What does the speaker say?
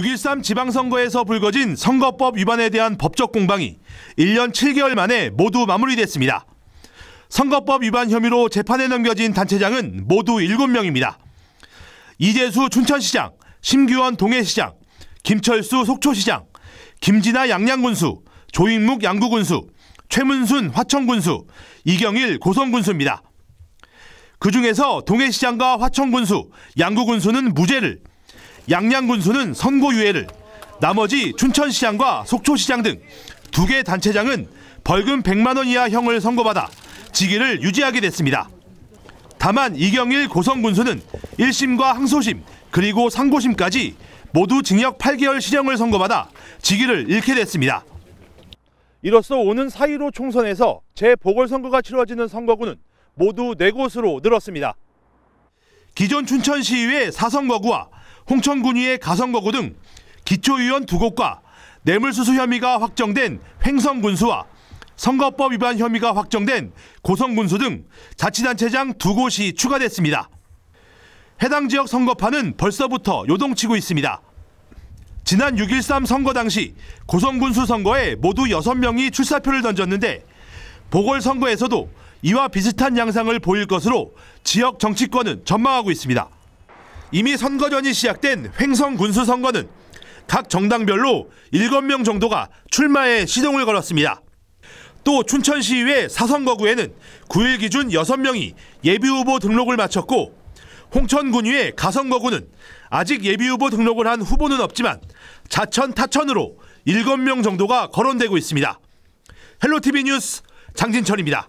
6.13 지방선거에서 불거진 선거법 위반에 대한 법적 공방이 1년 7개월 만에 모두 마무리됐습니다. 선거법 위반 혐의로 재판에 넘겨진 단체장은 모두 7명입니다. 이재수 춘천시장, 심규원 동해시장, 김철수 속초시장, 김진아 양양군수, 조인묵 양구군수, 최문순 화천군수, 이경일 고성군수입니다. 그중에서 동해시장과 화천군수, 양구군수는 무죄를, 양양 군수는 선고 유예를, 나머지 춘천시장과 속초시장 등 두 개 단체장은 벌금 100만 원 이하 형을 선고받아 직위를 유지하게 됐습니다. 다만 이경일 고성 군수는 1심과 항소심 그리고 상고심까지 모두 징역 8개월 실형을 선고받아 직위를 잃게 됐습니다. 이로써 오는 4.15 총선에서 재보궐선거가 치러지는 선거구는 모두 4곳으로 늘었습니다. 기존 춘천시의회 4선거구와 홍천군위의 가성거구 등 기초의원 두 곳과 뇌물수수 혐의가 확정된 횡성군수와 선거법 위반 혐의가 확정된 고성군수 등 자치단체장 두 곳이 추가됐습니다. 해당 지역 선거판은 벌써부터 요동치고 있습니다. 지난 6.13 선거 당시 고성군수 선거에 모두 6명이 출사표를 던졌는데 보궐선거에서도 이와 비슷한 양상을 보일 것으로 지역 정치권은 전망하고 있습니다. 이미 선거전이 시작된 횡성 군수 선거는 각 정당별로 7명 정도가 출마에 시동을 걸었습니다. 또 춘천시의회 사선거구에는 9일 기준 6명이 예비후보 등록을 마쳤고 홍천군의회 가선거구는 아직 예비후보 등록을 한 후보는 없지만 자천 타천으로 7명 정도가 거론되고 있습니다. 헬로티비 뉴스 장진철입니다.